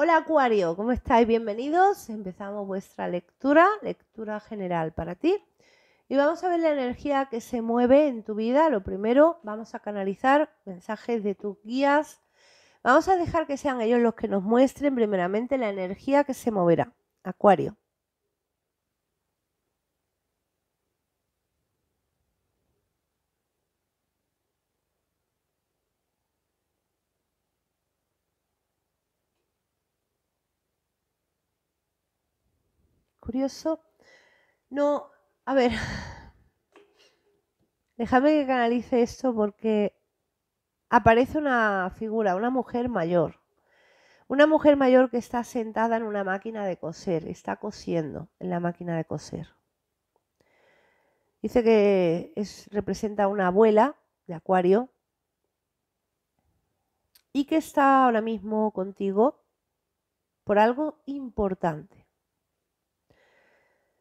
Hola Acuario, ¿cómo estáis? Bienvenidos. Empezamos vuestra lectura, lectura general para ti. Y vamos a ver la energía que se mueve en tu vida. Lo primero, vamos a canalizar mensajes de tus guías. Vamos a dejar que sean ellos los que nos muestren primeramente la energía que se moverá. Acuario. curioso. No, a ver. Déjame que canalice esto porque aparece una figura, una mujer mayor. Una mujer mayor que está sentada en una máquina de coser, está cosiendo en la máquina de coser. Dice que es, representa una abuela de Acuario y que está ahora mismo contigo por algo importante.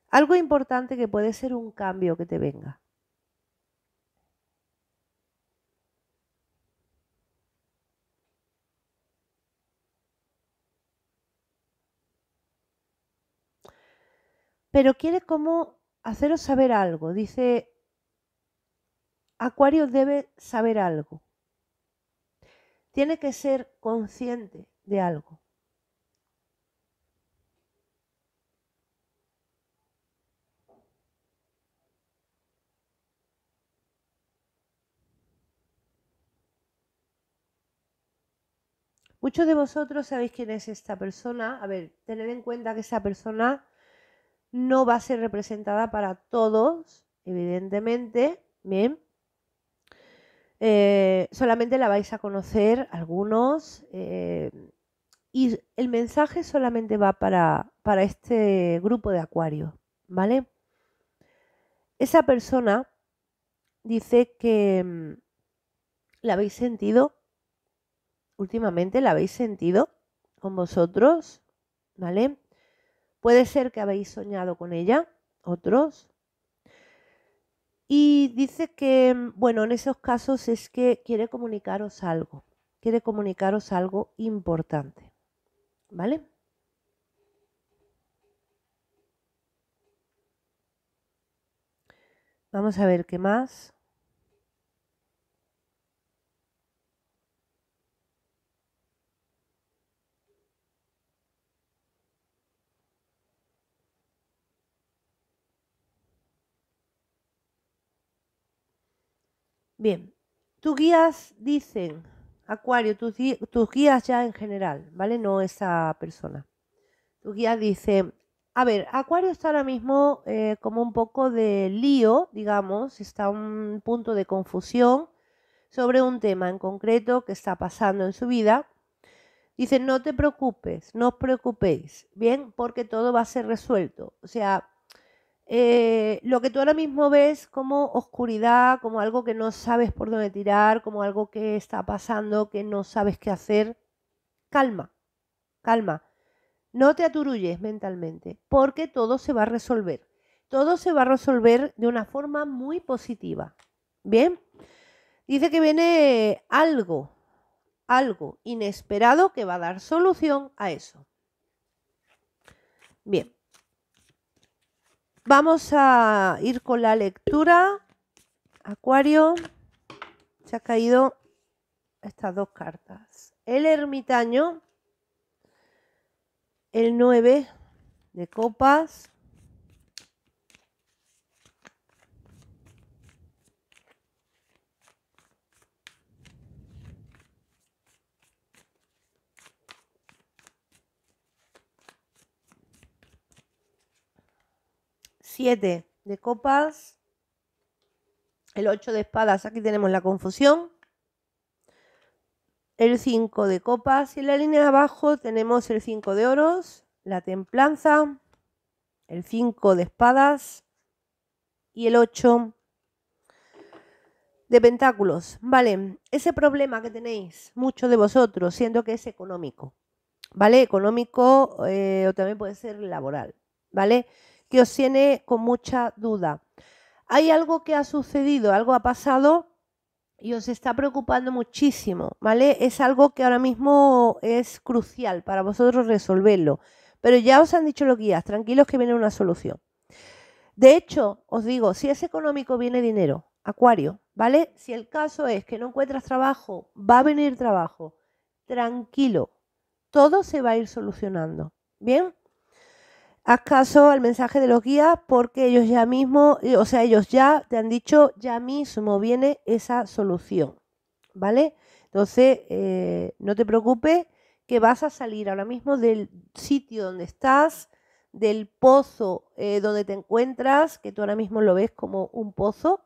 Algo importante que puede ser un cambio que te venga. Pero quiere como haceros saber algo. Dice, Acuario debe saber algo. Tiene que ser consciente de algo. Muchos de vosotros sabéis quién es esta persona. A ver, tened en cuenta que esa persona no va a ser representada para todos, evidentemente. Bien. Eh, solamente la vais a conocer algunos. Eh, y el mensaje solamente va para, para este grupo de acuario, ¿vale? Esa persona dice que mm, la habéis sentido últimamente la habéis sentido con vosotros, ¿vale? Puede ser que habéis soñado con ella, otros. Y dice que, bueno, en esos casos es que quiere comunicaros algo, quiere comunicaros algo importante, ¿vale? Vamos a ver qué más. Bien, tus guías dicen, Acuario, tus, guías ya en general, ¿vale? No esa persona. Tus guías dicen, a ver, Acuario está ahora mismo eh, como un poco de lío, digamos, está un punto de confusión sobre un tema en concreto que está pasando en su vida. Dice, no te preocupes, no os preocupéis, ¿bien? Porque todo va a ser resuelto. O sea, eh, lo que tú ahora mismo ves como oscuridad, como algo que no sabes por dónde tirar, como algo que está pasando, que no sabes qué hacer, calma, calma. No te aturulles mentalmente, porque todo se va a resolver. Todo se va a resolver de una forma muy positiva. ¿Bien? Dice que viene algo, algo inesperado que va a dar solución a eso. Bien. Vamos a ir con la lectura. Acuario, se ha caído estas dos cartas. El ermitaño, el 9 de copas, 7 de copas, el 8 de espadas, aquí tenemos la confusión, el 5 de copas y en la línea de abajo tenemos el 5 de oros, la templanza, el 5 de espadas y el 8 de pentáculos. Vale, ese problema que tenéis muchos de vosotros, siendo que es económico, ¿vale? Económico eh, o también puede ser laboral, ¿vale? que os tiene con mucha duda. Hay algo que ha sucedido, algo ha pasado y os está preocupando muchísimo, ¿vale? Es algo que ahora mismo es crucial para vosotros resolverlo. Pero ya os han dicho los guías, tranquilos que viene una solución. De hecho, os digo, si es económico viene dinero, acuario, ¿vale? Si el caso es que no encuentras trabajo, va a venir trabajo, tranquilo, todo se va a ir solucionando, ¿bien? haz caso al mensaje de los guías porque ellos ya mismo, eh, o sea, ellos ya te han dicho, ya mismo viene esa solución, ¿vale? Entonces, eh, no te preocupes que vas a salir ahora mismo del sitio donde estás, del pozo eh, donde te encuentras, que tú ahora mismo lo ves como un pozo,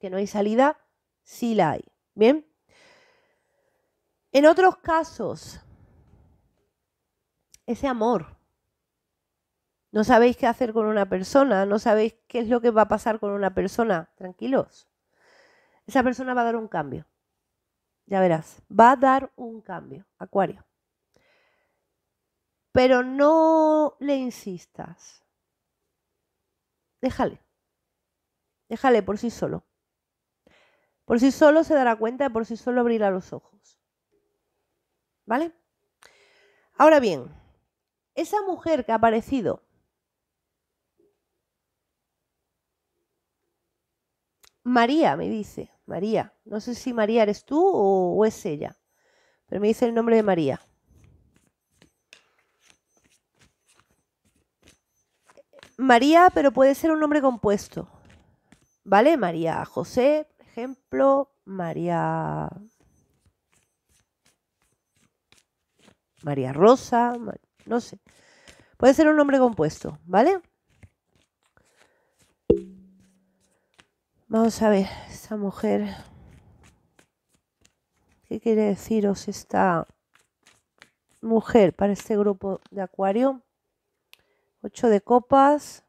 que no hay salida, sí la hay, ¿bien? En otros casos, ese amor no sabéis qué hacer con una persona, no sabéis qué es lo que va a pasar con una persona. Tranquilos. Esa persona va a dar un cambio. Ya verás, va a dar un cambio, Acuario. Pero no le insistas. Déjale. Déjale por sí solo. Por sí solo se dará cuenta, por sí solo abrirá los ojos. ¿Vale? Ahora bien, esa mujer que ha aparecido María, me dice, María. No sé si María eres tú o, es ella, pero me dice el nombre de María. María, pero puede ser un nombre compuesto. ¿Vale? María José, por ejemplo, María María Rosa, no sé. Puede ser un nombre compuesto, ¿vale? Vamos a ver, esta mujer, ¿qué quiere deciros esta mujer para este grupo de acuario? ocho de copas,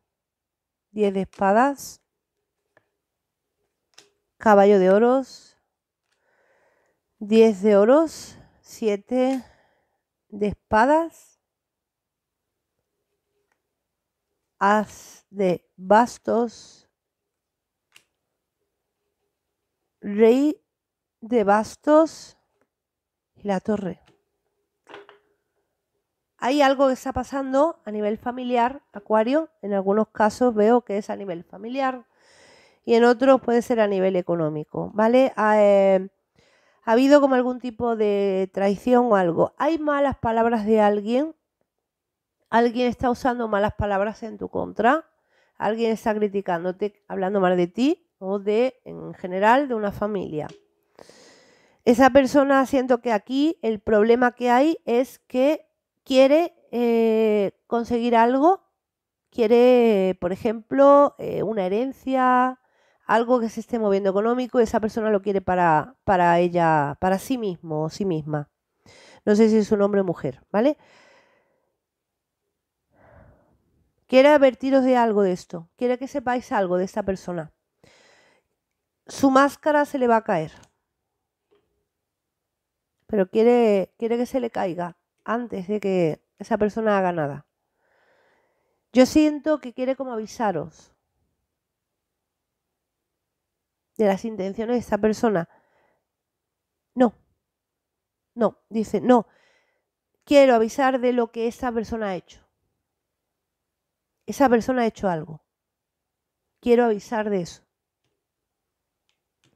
diez de espadas, caballo de oros, diez de oros, siete de espadas, as de bastos, rey de bastos y la torre. Hay algo que está pasando a nivel familiar, Acuario. En algunos casos veo que es a nivel familiar y en otros puede ser a nivel económico, ¿vale? Ha, eh, ha habido como algún tipo de traición o algo. Hay malas palabras de alguien. Alguien está usando malas palabras en tu contra. Alguien está criticándote, hablando mal de ti o de, en general, de una familia. Esa persona siento que aquí el problema que hay es que quiere eh, conseguir algo, quiere, por ejemplo, eh, una herencia, algo que se esté moviendo económico, esa persona lo quiere para, para ella, para sí mismo o sí misma. No sé si es un hombre o mujer, ¿vale? Quiere advertiros de algo de esto, quiere que sepáis algo de esta persona su máscara se le va a caer. Pero quiere, quiere que se le caiga antes de que esa persona haga nada. Yo siento que quiere como avisaros de las intenciones de esa persona. No, no, dice, no, quiero avisar de lo que esa persona ha hecho. Esa persona ha hecho algo. Quiero avisar de eso.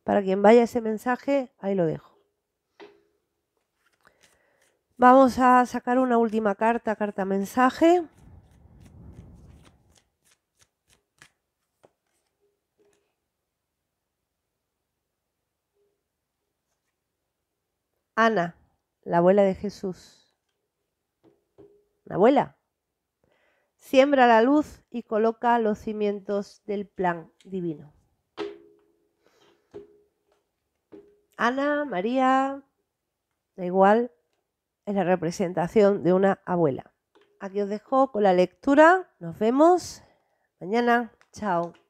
Para quien vaya ese mensaje, ahí lo dejo. Vamos a sacar una última carta, carta mensaje. Ana, la abuela de Jesús. La abuela. Siembra la luz y coloca los cimientos del plan divino. Ana, María, da igual, es la representación de una abuela. Aquí os dejo con la lectura. Nos vemos mañana. Chao.